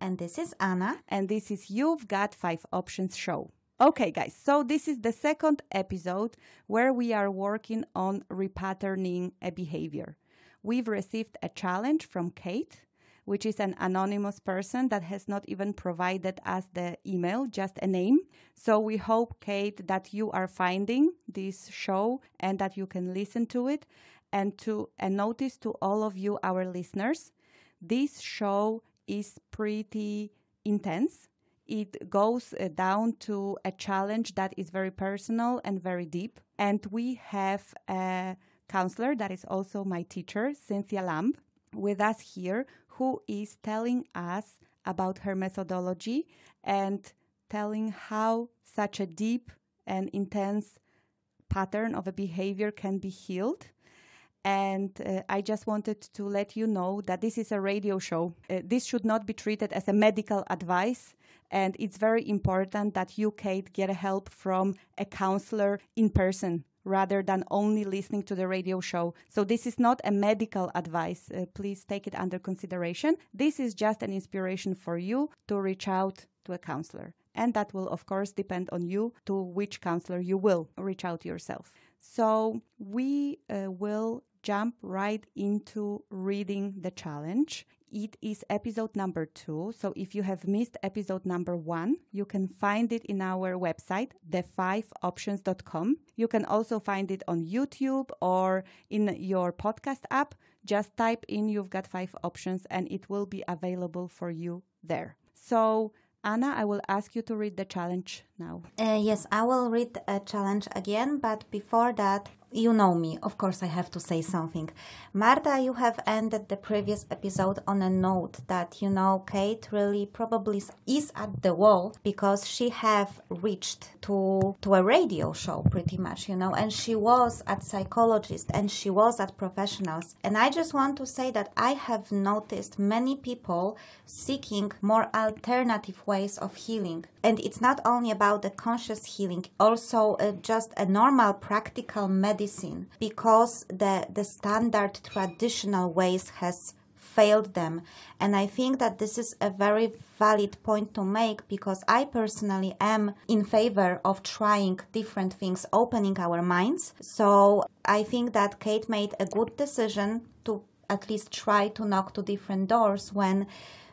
and this is Anna. And this is You've Got Five Options show. Okay, guys, so this is the second episode where we are working on repatterning a behavior. We've received a challenge from Kate, which is an anonymous person that has not even provided us the email, just a name. So we hope, Kate, that you are finding this show and that you can listen to it. And to a notice to all of you, our listeners, this show is pretty intense. It goes uh, down to a challenge that is very personal and very deep. And we have a counselor that is also my teacher, Cynthia Lamb, with us here, who is telling us about her methodology and telling how such a deep and intense pattern of a behavior can be healed and uh, I just wanted to let you know that this is a radio show. Uh, this should not be treated as a medical advice. And it's very important that you, Kate, get help from a counselor in person rather than only listening to the radio show. So, this is not a medical advice. Uh, please take it under consideration. This is just an inspiration for you to reach out to a counselor. And that will, of course, depend on you to which counselor you will reach out yourself. So we uh, will jump right into reading the challenge. It is episode number two. So if you have missed episode number one, you can find it in our website, thefiveoptions.com. You can also find it on YouTube or in your podcast app. Just type in you've got five options and it will be available for you there. So, Anna, I will ask you to read the challenge now. Uh, yes, I will read a challenge again, but before that, you know me, of course, I have to say something. Marta, you have ended the previous episode on a note that you know Kate really probably is at the wall because she have reached to to a radio show pretty much, you know, and she was at psychologist and she was at professionals. And I just want to say that I have noticed many people seeking more alternative ways of healing, and it's not only about about the conscious healing, also uh, just a normal practical medicine, because the, the standard traditional ways has failed them. And I think that this is a very valid point to make because I personally am in favor of trying different things, opening our minds. So I think that Kate made a good decision to at least try to knock to different doors when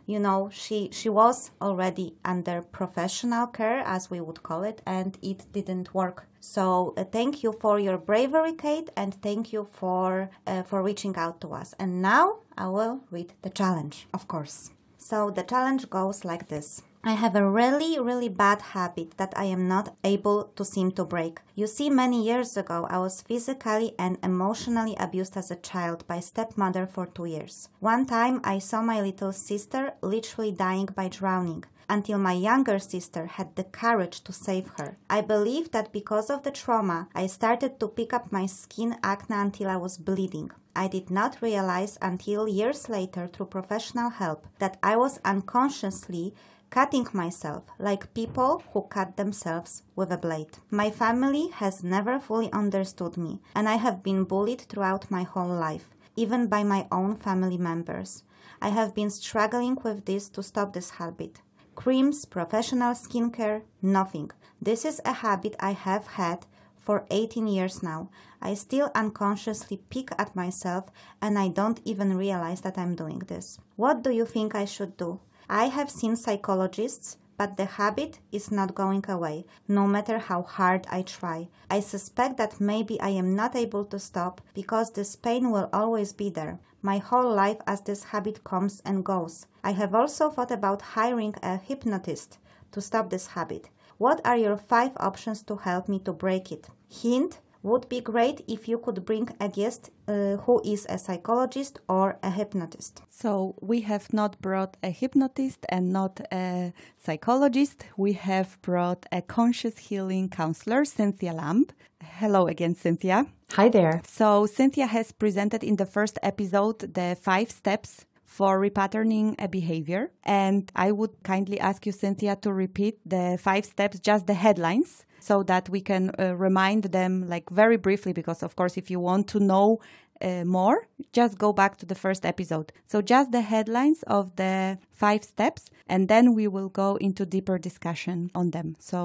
you know she she was already under professional care as we would call it and it didn't work so uh, thank you for your bravery kate and thank you for uh, for reaching out to us and now i will read the challenge of course so the challenge goes like this I have a really, really bad habit that I am not able to seem to break. You see, many years ago, I was physically and emotionally abused as a child by stepmother for two years. One time, I saw my little sister literally dying by drowning until my younger sister had the courage to save her. I believe that because of the trauma, I started to pick up my skin acne until I was bleeding. I did not realize until years later through professional help that I was unconsciously cutting myself like people who cut themselves with a blade. My family has never fully understood me, and I have been bullied throughout my whole life, even by my own family members. I have been struggling with this to stop this habit. Creams, professional skincare, nothing. This is a habit I have had for 18 years now. I still unconsciously pick at myself and I don't even realize that I'm doing this. What do you think I should do? I have seen psychologists, but the habit is not going away, no matter how hard I try. I suspect that maybe I am not able to stop because this pain will always be there, my whole life as this habit comes and goes. I have also thought about hiring a hypnotist to stop this habit. What are your five options to help me to break it? Hint would be great if you could bring a guest uh, who is a psychologist or a hypnotist. So, we have not brought a hypnotist and not a psychologist. We have brought a conscious healing counselor, Cynthia Lamb. Hello again, Cynthia. Hi there. So, Cynthia has presented in the first episode the five steps for repatterning a behavior. And I would kindly ask you, Cynthia, to repeat the five steps, just the headlines, so that we can uh, remind them like very briefly because of course if you want to know uh, more just go back to the first episode so just the headlines of the five steps and then we will go into deeper discussion on them so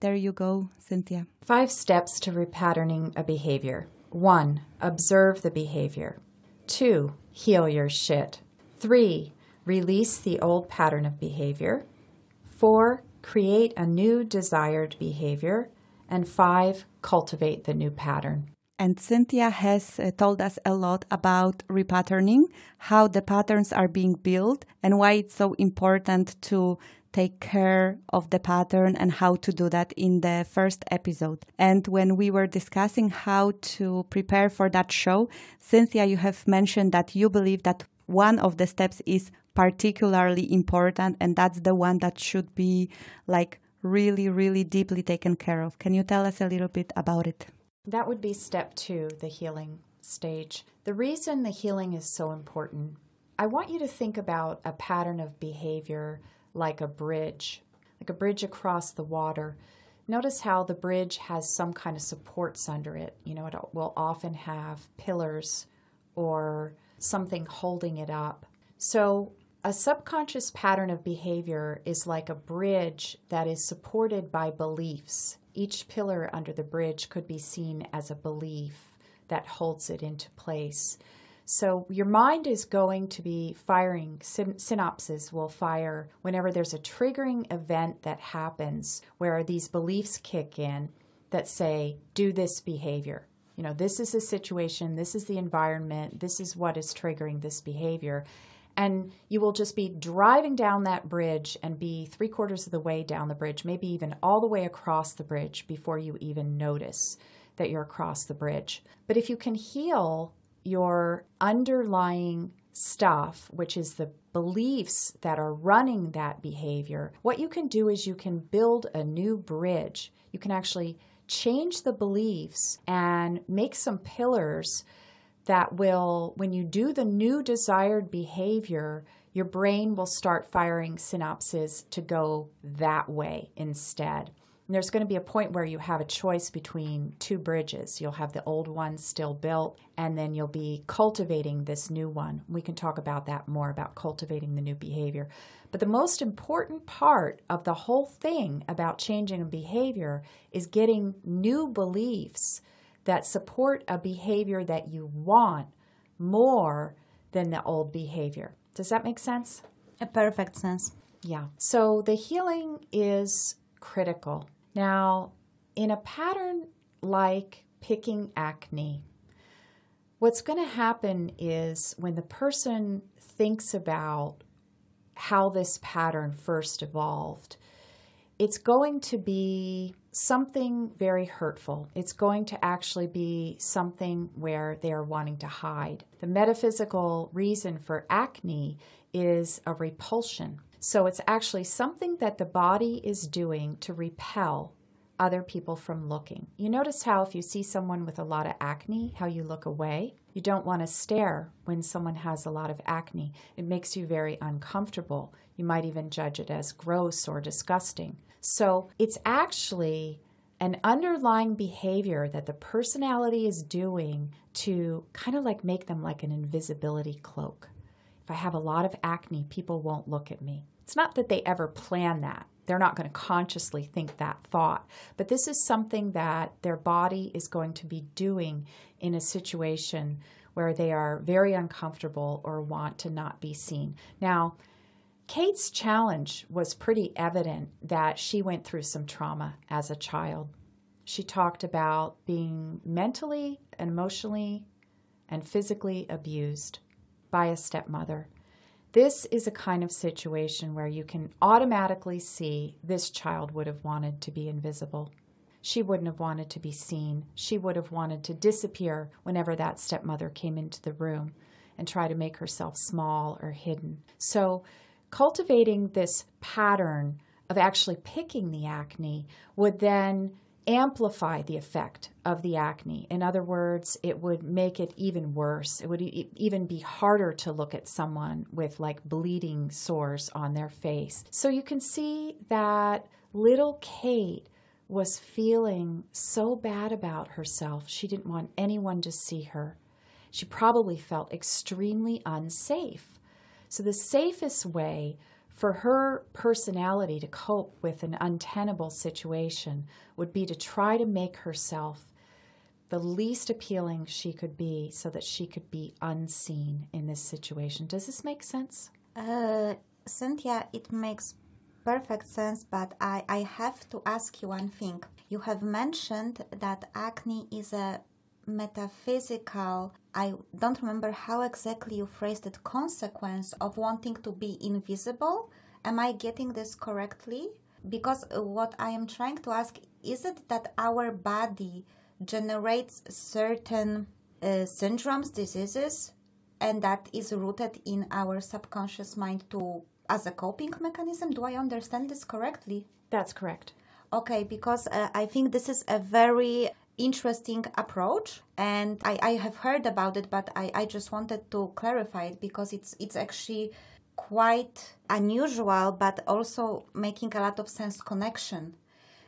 there you go cynthia five steps to repatterning a behavior one observe the behavior two heal your shit three release the old pattern of behavior four create a new desired behavior, and five, cultivate the new pattern. And Cynthia has uh, told us a lot about repatterning, how the patterns are being built, and why it's so important to take care of the pattern and how to do that in the first episode. And when we were discussing how to prepare for that show, Cynthia, you have mentioned that you believe that one of the steps is particularly important and that's the one that should be like really really deeply taken care of can you tell us a little bit about it that would be step 2 the healing stage the reason the healing is so important i want you to think about a pattern of behavior like a bridge like a bridge across the water notice how the bridge has some kind of supports under it you know it will often have pillars or something holding it up so a subconscious pattern of behavior is like a bridge that is supported by beliefs. Each pillar under the bridge could be seen as a belief that holds it into place. So your mind is going to be firing, syn- synapses will fire whenever there's a triggering event that happens where these beliefs kick in that say, do this behavior. You know, this is the situation, this is the environment, this is what is triggering this behavior and you will just be driving down that bridge and be three quarters of the way down the bridge, maybe even all the way across the bridge before you even notice that you're across the bridge. But if you can heal your underlying stuff, which is the beliefs that are running that behavior, what you can do is you can build a new bridge. You can actually change the beliefs and make some pillars that will, when you do the new desired behavior, your brain will start firing synapses to go that way instead. And there's going to be a point where you have a choice between two bridges. You'll have the old one still built, and then you'll be cultivating this new one. We can talk about that more about cultivating the new behavior. But the most important part of the whole thing about changing a behavior is getting new beliefs that support a behavior that you want more than the old behavior. Does that make sense? A perfect sense. Yeah. So the healing is critical. Now, in a pattern like picking acne, what's going to happen is when the person thinks about how this pattern first evolved, it's going to be something very hurtful. It's going to actually be something where they are wanting to hide. The metaphysical reason for acne is a repulsion. So it's actually something that the body is doing to repel other people from looking. You notice how if you see someone with a lot of acne, how you look away. You don't want to stare when someone has a lot of acne. It makes you very uncomfortable. You might even judge it as gross or disgusting. So it's actually an underlying behavior that the personality is doing to kind of like make them like an invisibility cloak. If I have a lot of acne, people won't look at me. It's not that they ever plan that. They're not going to consciously think that thought. But this is something that their body is going to be doing in a situation where they are very uncomfortable or want to not be seen. Now, Kate's challenge was pretty evident that she went through some trauma as a child. She talked about being mentally and emotionally and physically abused by a stepmother. This is a kind of situation where you can automatically see this child would have wanted to be invisible. She wouldn't have wanted to be seen. She would have wanted to disappear whenever that stepmother came into the room and try to make herself small or hidden. So cultivating this pattern of actually picking the acne would then amplify the effect of the acne. In other words, it would make it even worse. It would e even be harder to look at someone with like bleeding sores on their face. So you can see that little Kate was feeling so bad about herself, she didn't want anyone to see her. She probably felt extremely unsafe so, the safest way for her personality to cope with an untenable situation would be to try to make herself the least appealing she could be so that she could be unseen in this situation. Does this make sense? Uh, Cynthia, it makes perfect sense, but I, I have to ask you one thing. You have mentioned that acne is a metaphysical i don't remember how exactly you phrased it consequence of wanting to be invisible am i getting this correctly because what i am trying to ask is it that our body generates certain uh, syndromes diseases and that is rooted in our subconscious mind to as a coping mechanism do i understand this correctly that's correct okay because uh, i think this is a very interesting approach and I, I have heard about it but I, I just wanted to clarify it because it's it's actually quite unusual but also making a lot of sense connection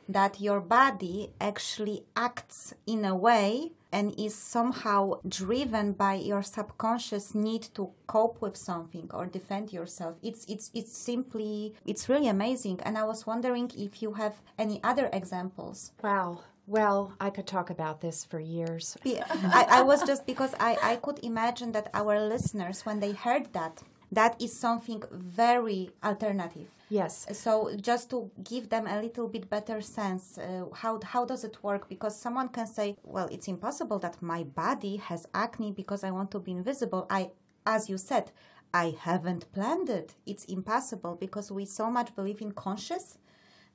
that your body actually acts in a way and is somehow driven by your subconscious need to cope with something or defend yourself it's it's it's simply it's really amazing and i was wondering if you have any other examples wow well, I could talk about this for years. Yeah, I, I, was just because I, I could imagine that our listeners, when they heard that, that is something very alternative. Yes. So just to give them a little bit better sense, uh, how how does it work? Because someone can say, "Well, it's impossible that my body has acne because I want to be invisible." I, as you said, I haven't planned it. It's impossible because we so much believe in conscious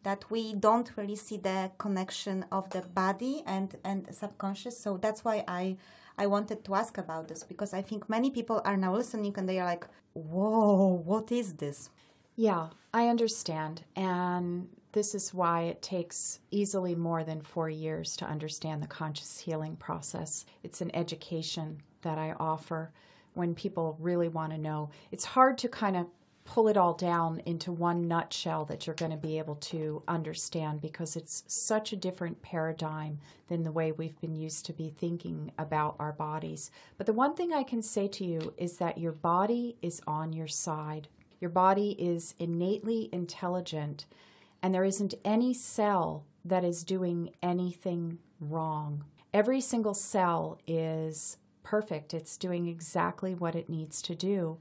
that we don't really see the connection of the body and and subconscious so that's why i i wanted to ask about this because i think many people are now listening and they are like whoa what is this yeah i understand and this is why it takes easily more than four years to understand the conscious healing process. It's an education that I offer when people really want to know. It's hard to kind of pull it all down into one nutshell that you're going to be able to understand because it's such a different paradigm than the way we've been used to be thinking about our bodies. But the one thing I can say to you is that your body is on your side. Your body is innately intelligent, and there isn't any cell that is doing anything wrong. Every single cell is perfect, it's doing exactly what it needs to do.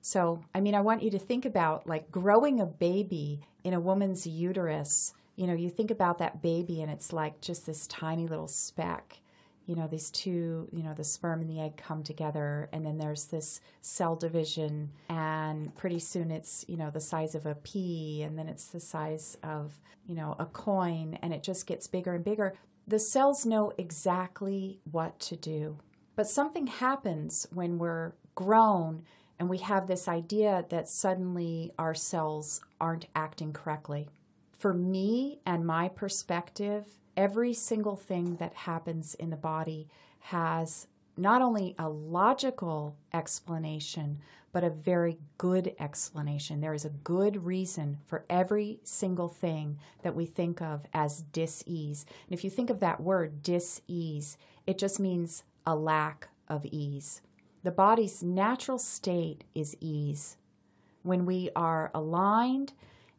So, I mean, I want you to think about like growing a baby in a woman's uterus. You know, you think about that baby and it's like just this tiny little speck. You know, these two, you know, the sperm and the egg come together, and then there's this cell division, and pretty soon it's, you know, the size of a pea, and then it's the size of, you know, a coin, and it just gets bigger and bigger. The cells know exactly what to do. But something happens when we're grown and we have this idea that suddenly our cells aren't acting correctly. For me and my perspective, every single thing that happens in the body has not only a logical explanation, but a very good explanation. There is a good reason for every single thing that we think of as dis-ease. And if you think of that word, dis-ease, it just means a lack of ease. The body's natural state is ease. When we are aligned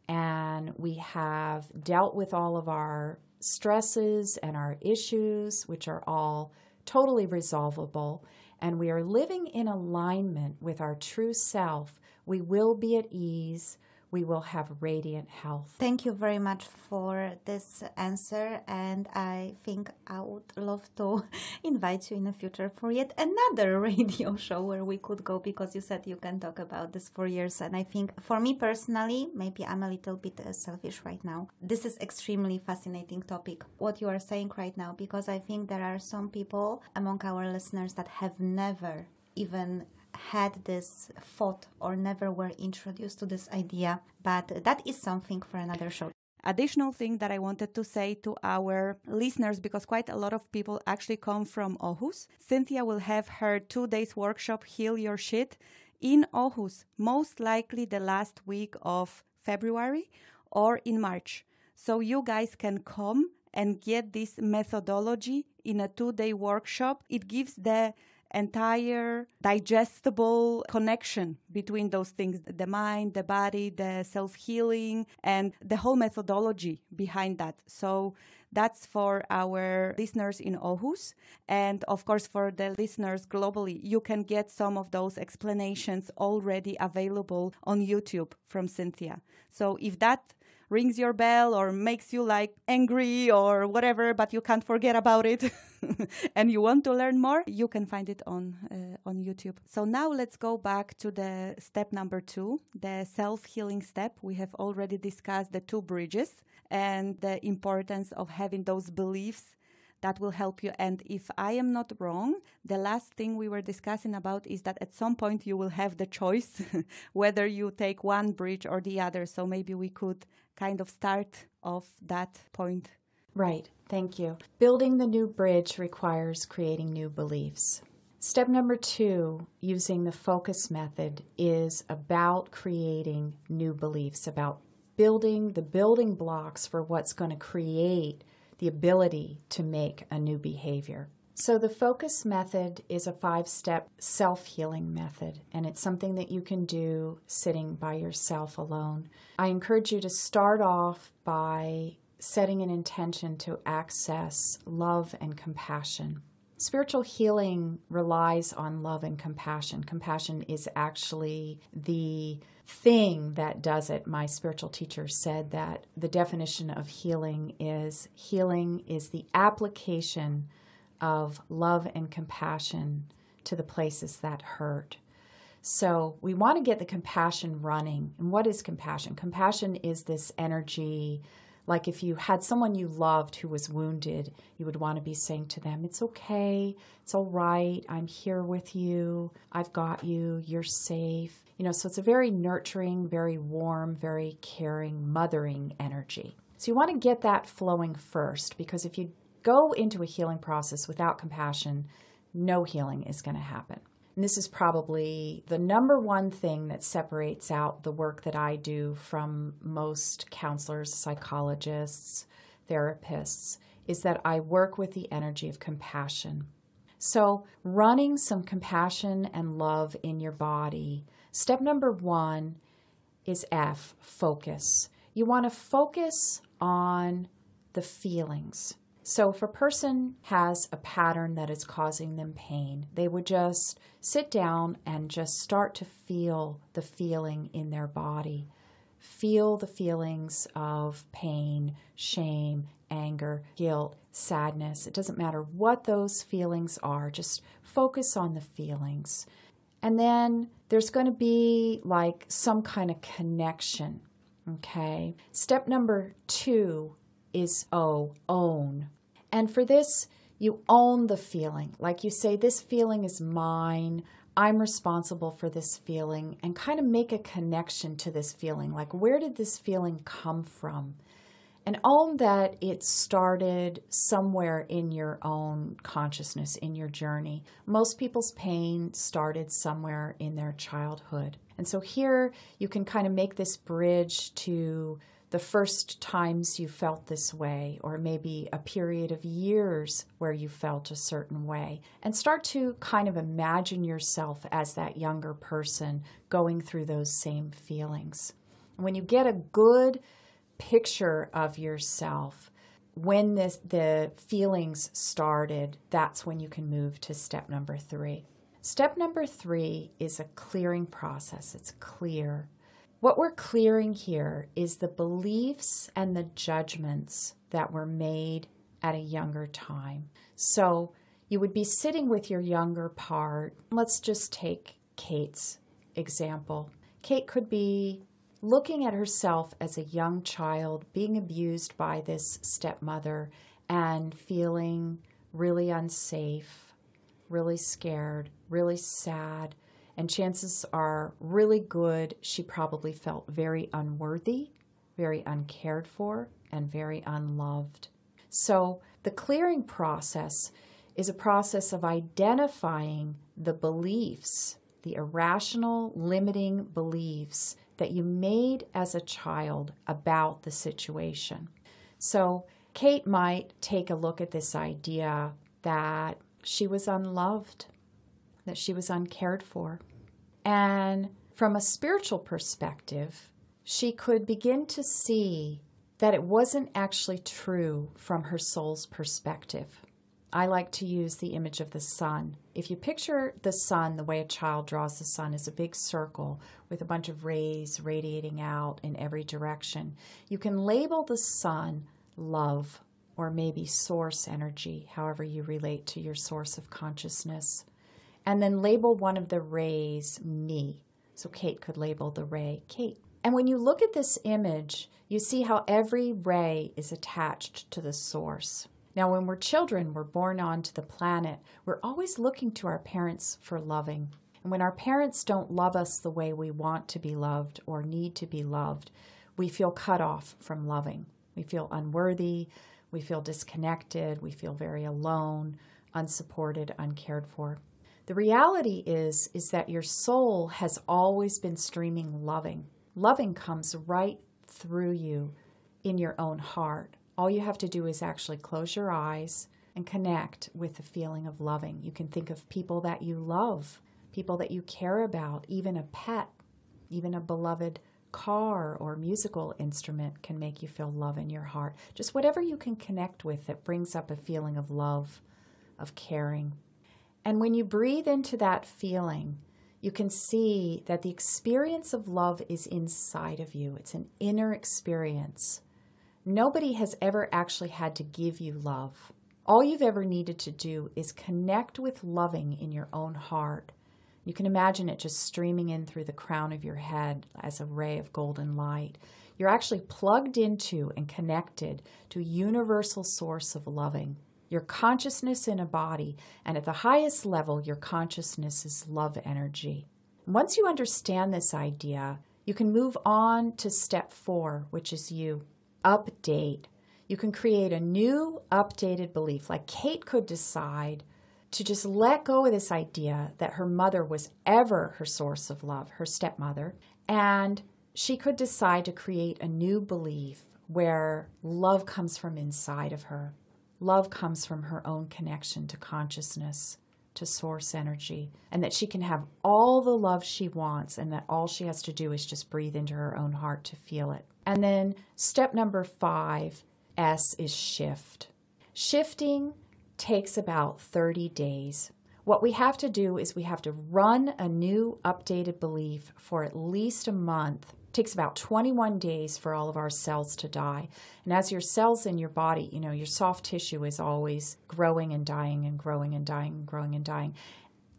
and we have dealt with all of our stresses and our issues, which are all totally resolvable, and we are living in alignment with our true self, we will be at ease we will have radiant health. Thank you very much for this answer. And I think I would love to invite you in the future for yet another radio show where we could go because you said you can talk about this for years. And I think for me personally, maybe I'm a little bit uh, selfish right now. This is extremely fascinating topic, what you are saying right now, because I think there are some people among our listeners that have never even had this thought or never were introduced to this idea, but that is something for another show additional thing that I wanted to say to our listeners because quite a lot of people actually come from Aarhus. Cynthia will have her 2 days workshop Heal Your Shit in Aarhus, most likely the last week of February or in March. So you guys can come and get this methodology in a 2 day workshop. It gives the entire digestible connection between those things the mind, the body, the self healing, and the whole methodology behind that. So that's for our listeners in Aarhus. And of course, for the listeners globally, you can get some of those explanations already available on YouTube from Cynthia. So if that rings your bell or makes you like angry or whatever, but you can't forget about it and you want to learn more, you can find it on uh, on YouTube. So now let's go back to the step number 2, the self-healing step. We have already discussed the two bridges and the importance of having those beliefs that will help you. And if I am not wrong, the last thing we were discussing about is that at some point you will have the choice whether you take one bridge or the other. So maybe we could kind of start off that point. Right. Thank you. Building the new bridge requires creating new beliefs. Step number two, using the focus method, is about creating new beliefs, about building the building blocks for what's going to create the ability to make a new behavior. So, the focus method is a five step self healing method, and it's something that you can do sitting by yourself alone. I encourage you to start off by setting an intention to access love and compassion. Spiritual healing relies on love and compassion. Compassion is actually the thing that does it. My spiritual teacher said that the definition of healing is healing is the application of love and compassion to the places that hurt. So we want to get the compassion running. And what is compassion? Compassion is this energy like if you had someone you loved who was wounded, you would want to be saying to them, It's okay. It's all right. I'm here with you. I've got you. You're safe. You know, so it's a very nurturing, very warm, very caring, mothering energy. So you want to get that flowing first because if you go into a healing process without compassion, no healing is going to happen. And this is probably the number one thing that separates out the work that I do from most counselors, psychologists, therapists, is that I work with the energy of compassion. So, running some compassion and love in your body. Step number one is F, focus. You want to focus on the feelings. So, if a person has a pattern that is causing them pain, they would just sit down and just start to feel the feeling in their body. Feel the feelings of pain, shame, anger, guilt, sadness. It doesn't matter what those feelings are, just focus on the feelings. And then there's going to be like some kind of connection. Okay. Step number two is O, oh, own. And for this, you own the feeling. Like you say, this feeling is mine. I'm responsible for this feeling and kind of make a connection to this feeling. Like, where did this feeling come from? And own that it started somewhere in your own consciousness, in your journey. Most people's pain started somewhere in their childhood. And so here you can kind of make this bridge to the first times you felt this way, or maybe a period of years where you felt a certain way, and start to kind of imagine yourself as that younger person going through those same feelings. And when you get a good picture of yourself, when this the feelings started, that's when you can move to step number 3. Step number 3 is a clearing process. It's clear what we're clearing here is the beliefs and the judgments that were made at a younger time. So you would be sitting with your younger part. Let's just take Kate's example. Kate could be looking at herself as a young child being abused by this stepmother and feeling really unsafe, really scared, really sad, and chances are really good she probably felt very unworthy, very uncared for, and very unloved. So the clearing process is a process of identifying the beliefs, the irrational, limiting beliefs that you made as a child about the situation. So Kate might take a look at this idea that she was unloved that she was uncared for. And from a spiritual perspective, she could begin to see that it wasn't actually true from her soul's perspective. I like to use the image of the sun. If you picture the sun the way a child draws the sun as a big circle with a bunch of rays radiating out in every direction, you can label the sun love or maybe source energy, however you relate to your source of consciousness and then label one of the rays me. So Kate could label the ray Kate. And when you look at this image, you see how every ray is attached to the source. Now, when we're children, we're born onto the planet. We're always looking to our parents for loving. And when our parents don't love us the way we want to be loved or need to be loved, we feel cut off from loving. We feel unworthy. We feel disconnected. We feel very alone, unsupported, uncared for. The reality is is that your soul has always been streaming loving. Loving comes right through you in your own heart. All you have to do is actually close your eyes and connect with the feeling of loving. You can think of people that you love, people that you care about, even a pet, even a beloved car or musical instrument can make you feel love in your heart. Just whatever you can connect with that brings up a feeling of love, of caring. And when you breathe into that feeling, you can see that the experience of love is inside of you. It's an inner experience. Nobody has ever actually had to give you love. All you've ever needed to do is connect with loving in your own heart. You can imagine it just streaming in through the crown of your head as a ray of golden light. You're actually plugged into and connected to a universal source of loving your consciousness in a body, and at the highest level, your consciousness is love energy. Once you understand this idea, you can move on to step four, which is you update. You can create a new, updated belief. Like Kate could decide to just let go of this idea that her mother was ever her source of love, her stepmother, and she could decide to create a new belief where love comes from inside of her. Love comes from her own connection to consciousness, to source energy, and that she can have all the love she wants, and that all she has to do is just breathe into her own heart to feel it. And then step number five S is shift. Shifting takes about 30 days. What we have to do is we have to run a new updated belief for at least a month takes about 21 days for all of our cells to die. And as your cells in your body, you know, your soft tissue is always growing and dying and growing and dying and growing and dying.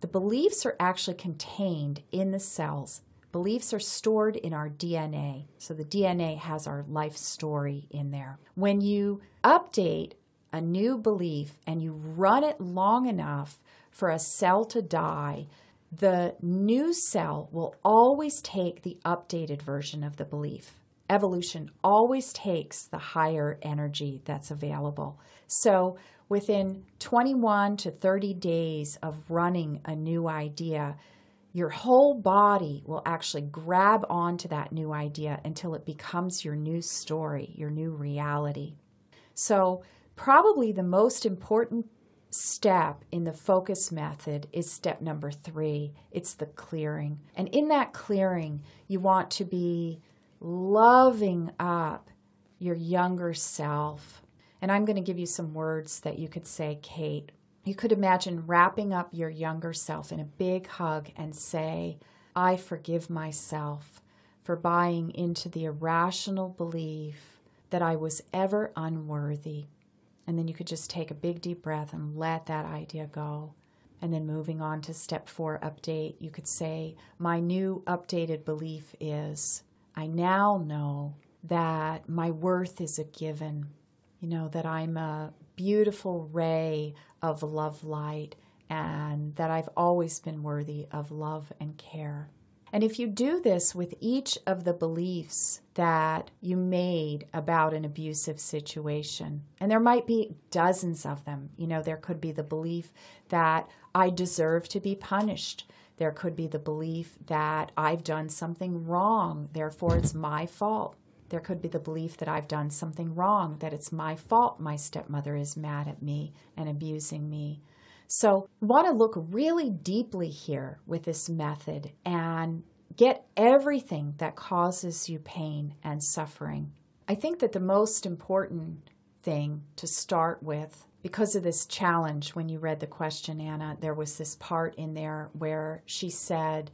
The beliefs are actually contained in the cells. Beliefs are stored in our DNA. So the DNA has our life story in there. When you update a new belief and you run it long enough for a cell to die, the new cell will always take the updated version of the belief. Evolution always takes the higher energy that's available. So within 21 to 30 days of running a new idea, your whole body will actually grab onto that new idea until it becomes your new story, your new reality. So, probably the most important step in the focus method is step number three it's the clearing. And in that clearing, you want to be loving up your younger self. And I'm going to give you some words that you could say, Kate. You could imagine wrapping up your younger self in a big hug and say, I forgive myself for buying into the irrational belief that I was ever unworthy. And then you could just take a big deep breath and let that idea go. And then moving on to step four update, you could say, My new updated belief is I now know that my worth is a given, you know, that I'm a beautiful ray of love light and that I've always been worthy of love and care. And if you do this with each of the beliefs that you made about an abusive situation, and there might be dozens of them, you know, there could be the belief that I deserve to be punished. There could be the belief that I've done something wrong, therefore it's my fault. There could be the belief that I've done something wrong, that it's my fault my stepmother is mad at me and abusing me. So, want to look really deeply here with this method and get everything that causes you pain and suffering. I think that the most important thing to start with because of this challenge when you read the question Anna there was this part in there where she said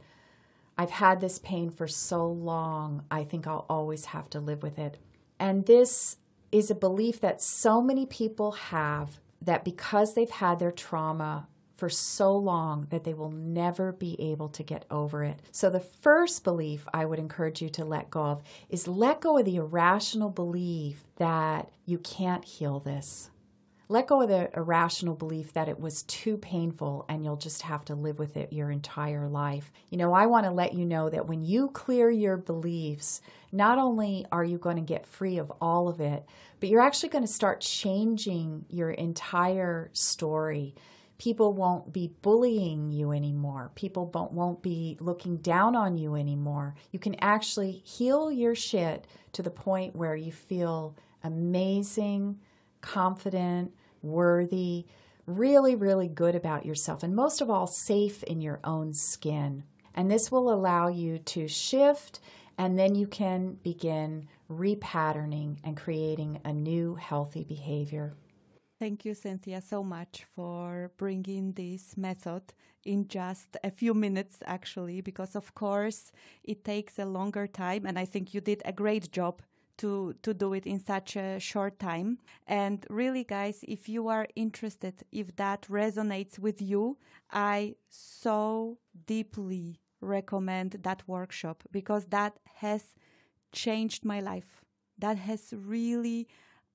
I've had this pain for so long I think I'll always have to live with it and this is a belief that so many people have that because they've had their trauma for so long that they will never be able to get over it. So, the first belief I would encourage you to let go of is let go of the irrational belief that you can't heal this. Let go of the irrational belief that it was too painful and you'll just have to live with it your entire life. You know, I want to let you know that when you clear your beliefs not only are you going to get free of all of it, but you're actually going to start changing your entire story. People won't be bullying you anymore. People won't be looking down on you anymore. You can actually heal your shit to the point where you feel amazing, confident, worthy, really, really good about yourself, and most of all, safe in your own skin. And this will allow you to shift and then you can begin repatterning and creating a new healthy behavior. Thank you, Cynthia, so much for bringing this method in just a few minutes, actually, because of course it takes a longer time. And I think you did a great job to, to do it in such a short time. And really, guys, if you are interested, if that resonates with you, I so deeply recommend that workshop because that has changed my life. That has really,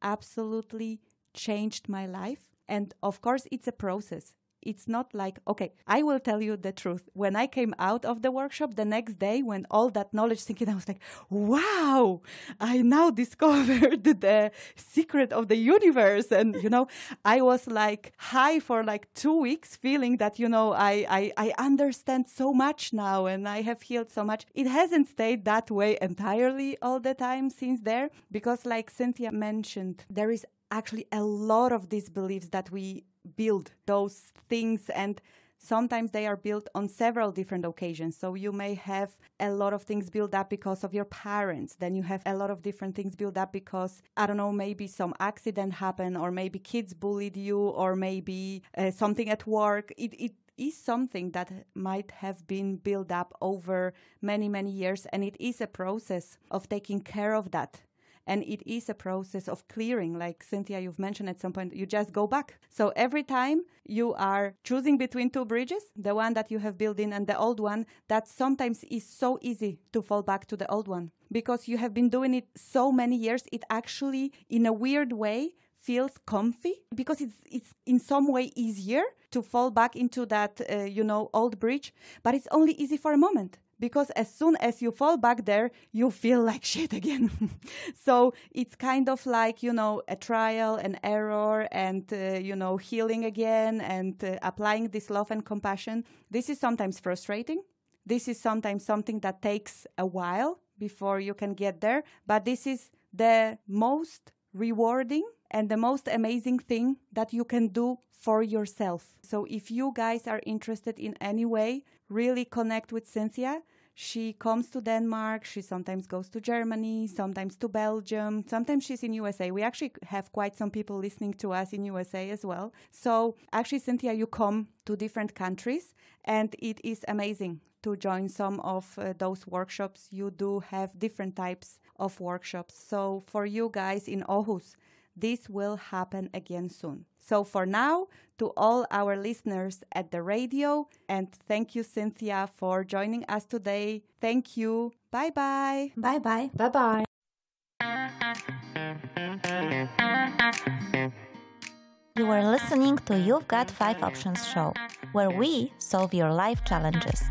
absolutely changed my life. And of course, it's a process it's not like, okay, I will tell you the truth. When I came out of the workshop the next day, when all that knowledge sinking, I was like, wow, I now discovered the secret of the universe. And, you know, I was like high for like two weeks, feeling that, you know, I, I, I understand so much now and I have healed so much. It hasn't stayed that way entirely all the time since there, because, like Cynthia mentioned, there is actually a lot of these beliefs that we build those things and sometimes they are built on several different occasions so you may have a lot of things built up because of your parents then you have a lot of different things built up because i don't know maybe some accident happened or maybe kids bullied you or maybe uh, something at work it, it is something that might have been built up over many many years and it is a process of taking care of that and it is a process of clearing, like Cynthia, you've mentioned at some point, you just go back. So every time you are choosing between two bridges, the one that you have built in and the old one, that sometimes is so easy to fall back to the old one because you have been doing it so many years, it actually, in a weird way, feels comfy because it's it's in some way easier to fall back into that uh, you know old bridge but it's only easy for a moment because as soon as you fall back there, you feel like shit again. so it's kind of like, you know, a trial and error and, uh, you know, healing again and uh, applying this love and compassion. This is sometimes frustrating. This is sometimes something that takes a while before you can get there, but this is the most rewarding and the most amazing thing that you can do for yourself. So if you guys are interested in any way, really connect with Cynthia. She comes to Denmark. She sometimes goes to Germany, sometimes to Belgium. Sometimes she's in USA. We actually have quite some people listening to us in USA as well. So actually, Cynthia, you come to different countries, and it is amazing to join some of uh, those workshops. You do have different types of workshops. So for you guys in Aarhus, this will happen again soon. So, for now, to all our listeners at the radio, and thank you, Cynthia, for joining us today. Thank you. Bye bye. Bye bye. Bye bye. You are listening to You've Got Five Options show, where we solve your life challenges.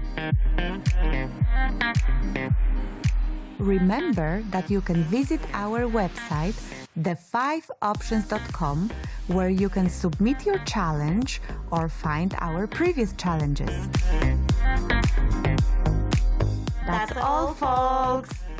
Remember that you can visit our website the5options.com where you can submit your challenge or find our previous challenges. That's all, folks!